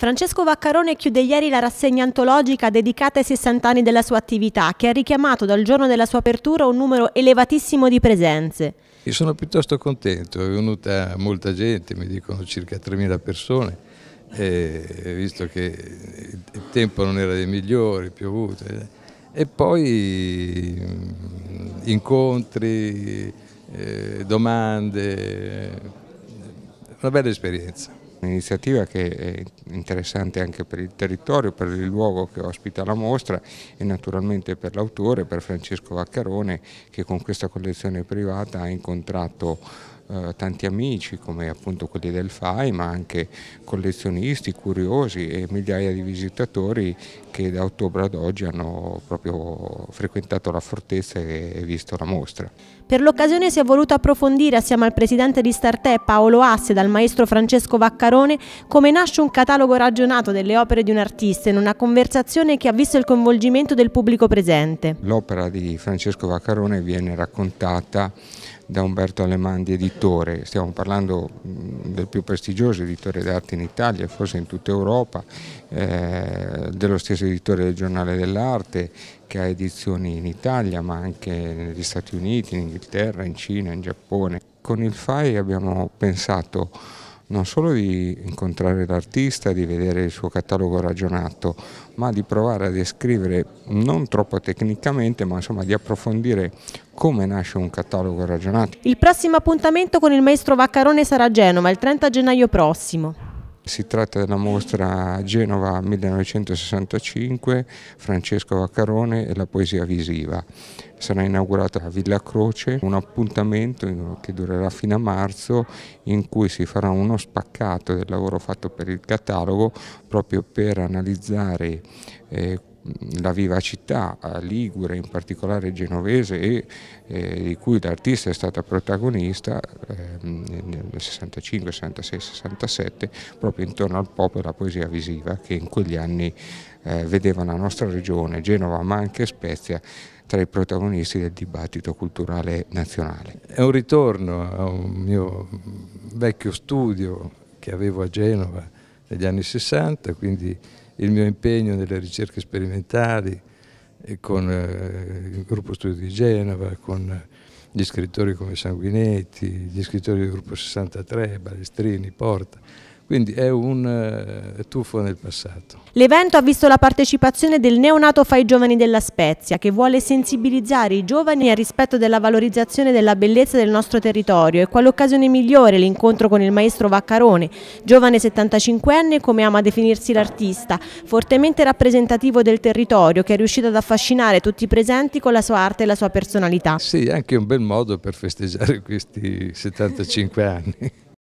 Francesco Vaccarone chiude ieri la rassegna antologica dedicata ai 60 anni della sua attività, che ha richiamato dal giorno della sua apertura un numero elevatissimo di presenze. Io sono piuttosto contento, è venuta molta gente, mi dicono circa 3.000 persone, visto che il tempo non era dei migliori, piovuto, eh. e poi mm, incontri, eh, domande, una bella esperienza. Un'iniziativa che è interessante anche per il territorio, per il luogo che ospita la mostra e naturalmente per l'autore, per Francesco Vaccarone che con questa collezione privata ha incontrato eh, tanti amici come appunto quelli del FAI ma anche collezionisti, curiosi e migliaia di visitatori che da ottobre ad oggi hanno proprio frequentato la fortezza e visto la mostra. Per l'occasione si è voluto approfondire assieme al presidente di Startè Paolo Asse e al maestro Francesco Vaccarone come nasce un catalogo ragionato delle opere di un artista in una conversazione che ha visto il coinvolgimento del pubblico presente. L'opera di Francesco Vaccarone viene raccontata da Umberto Alemandi, editore, stiamo parlando mm, del più prestigioso editore d'arte in Italia e forse in tutta Europa, eh, dello stesso editore del Giornale dell'Arte che ha edizioni in Italia ma anche negli Stati Uniti, in Inghilterra, in Cina, in Giappone. Con il FAI abbiamo pensato non solo di incontrare l'artista, di vedere il suo catalogo ragionato, ma di provare a descrivere non troppo tecnicamente, ma insomma di approfondire come nasce un catalogo ragionato. Il prossimo appuntamento con il maestro Vaccarone sarà a Genova il 30 gennaio prossimo. Si tratta della mostra Genova 1965, Francesco Vaccarone e la poesia visiva. Sarà inaugurata a Villa Croce, un appuntamento che durerà fino a marzo in cui si farà uno spaccato del lavoro fatto per il catalogo proprio per analizzare eh, la vivacità ligure, in particolare genovese, e, eh, di cui l'artista è stata protagonista eh, nel 65, 66, 67, proprio intorno al pop e alla poesia visiva che in quegli anni eh, vedeva la nostra regione, Genova ma anche Spezia, tra i protagonisti del dibattito culturale nazionale. È un ritorno a un mio vecchio studio che avevo a Genova negli anni 60, quindi il mio impegno nelle ricerche sperimentali eh, con eh, il gruppo studio di Genova, con gli scrittori come Sanguinetti, gli scrittori del gruppo 63, Balestrini, Porta, quindi è un eh, tuffo nel passato. L'evento ha visto la partecipazione del neonato Fai Giovani della Spezia, che vuole sensibilizzare i giovani al rispetto della valorizzazione della bellezza del nostro territorio e quale occasione migliore l'incontro con il maestro Vaccarone, giovane 75enne come ama definirsi l'artista, fortemente rappresentativo del territorio che è riuscito ad affascinare tutti i presenti con la sua arte e la sua personalità. Sì, è anche un bel modo per festeggiare questi 75 anni.